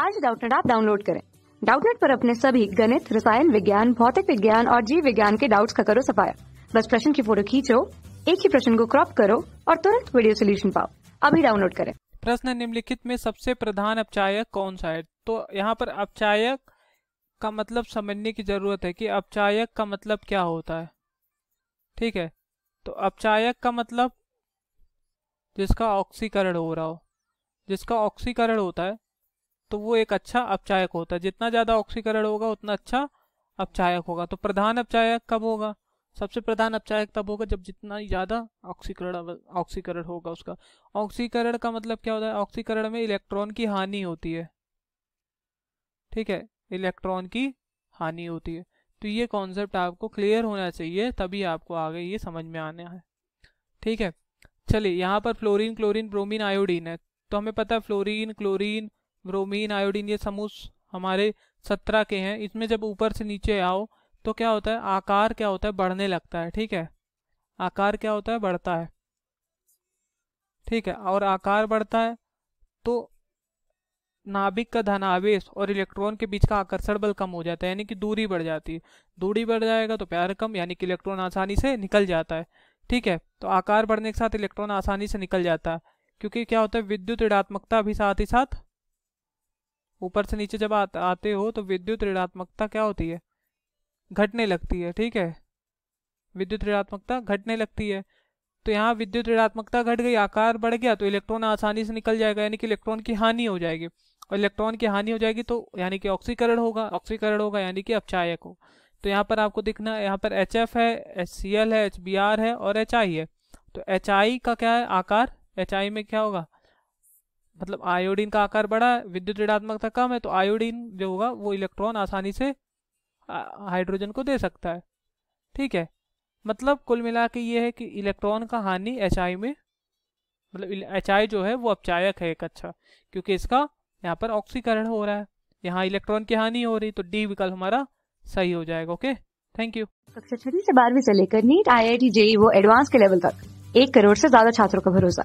आज डाउटनेट आप डाउनलोड करें डाउटनेट पर अपने सभी गणित रसायन विज्ञान भौतिक विज्ञान और जीव विज्ञान के डाउट्स का करो सफाया बस प्रश्न की फोटो खींचो एक ही प्रश्न को क्रॉप करो और तुरंत वीडियो सोल्यूशन पाओ अभी डाउनलोड करें प्रश्न निम्नलिखित में सबसे प्रधान अपचायक कौन सा है तो यहाँ पर अपचायक का मतलब समझने की जरूरत है कि अपचायक का मतलब क्या होता है ठीक है तो अपचायक का मतलब जिसका ऑक्सीकरण हो रहा हो जिसका ऑक्सीकरण होता है तो वो एक अच्छा अपचायक होता है जितना ज्यादा ऑक्सीकरण होगा उतना अच्छा अपचायक होगा तो प्रधान अपचायक कब होगा सबसे प्रधान अपचायक तब होगा जब जितना ज्यादा ऑक्सीकरण ऑक्सीकरण होगा उसका ऑक्सीकरण का मतलब क्या होता है ऑक्सीकरण में इलेक्ट्रॉन की हानि होती है ठीक है इलेक्ट्रॉन की हानि होती है तो ये कॉन्सेप्ट आपको क्लियर होना चाहिए तभी आपको आगे ये समझ में आना है ठीक है चलिए यहाँ पर फ्लोरीन क्लोरीन ब्रोमीन आयोडीन है तो हमें पता है फ्लोरीन क्लोरीन ब्रोमीन आयोडीन ये समूह हमारे सत्रह के हैं इसमें जब ऊपर से नीचे आओ तो क्या होता है आकार क्या होता है बढ़ने लगता है ठीक है आकार क्या होता है बढ़ता है ठीक है और आकार बढ़ता है तो नाभिक का धनावेश और इलेक्ट्रॉन के बीच का आकर्षण बल कम हो जाता है यानी कि दूरी बढ़ जाती है दूरी बढ़ जाएगा तो प्यार कम यानी कि इलेक्ट्रॉन आसानी से निकल जाता है ठीक है तो आकार बढ़ने के साथ इलेक्ट्रॉन आसानी से निकल जाता है क्योंकि क्या होता है विद्युत ऋणात्मकता भी साथ ही साथ ऊपर से नीचे जब आ, आते हो तो विद्युत ऋणात्मकता क्या होती है घटने लगती है ठीक है विद्युत ऋणात्मकता घटने लगती है तो यहाँ विद्युत ऋणात्मकता घट गई आकार बढ़ गया तो इलेक्ट्रॉन आसानी से निकल जाएगा यानी कि इलेक्ट्रॉन की हानि हो जाएगी और इलेक्ट्रॉन की हानि हो जाएगी तो यानी कि ऑक्सीकरण होगा ऑक्सीकरण होगा यानी कि अपचायक हो तो यहाँ पर आपको दिखना है यहाँ पर एच एफ है एच सी एल है एच बी आर है और एच आई है तो एच आई का क्या है आकार एच आई में क्या होगा मतलब आयोडीन का आकार बड़ा है विद्युत ऋणात्मकता कम है तो आयोडीन जो होगा वो इलेक्ट्रॉन आसानी से हाइड्रोजन को दे सकता है ठीक है मतलब कुल मिला के ये है कि इलेक्ट्रॉन का हानि एच में मतलब एच जो है वो अपचायक है एक अच्छा क्योंकि इसका यहाँ पर ऑक्सीकरण हो रहा है यहाँ इलेक्ट्रॉन की हानि हो रही तो डी विकल्प हमारा सही हो जाएगा ओके थैंक यू कक्षा छठी से बारहवीं से लेकर NEET I I T JEE वो एडवांस के लेवल तक एक करोड़ से ज्यादा छात्रों का भरोसा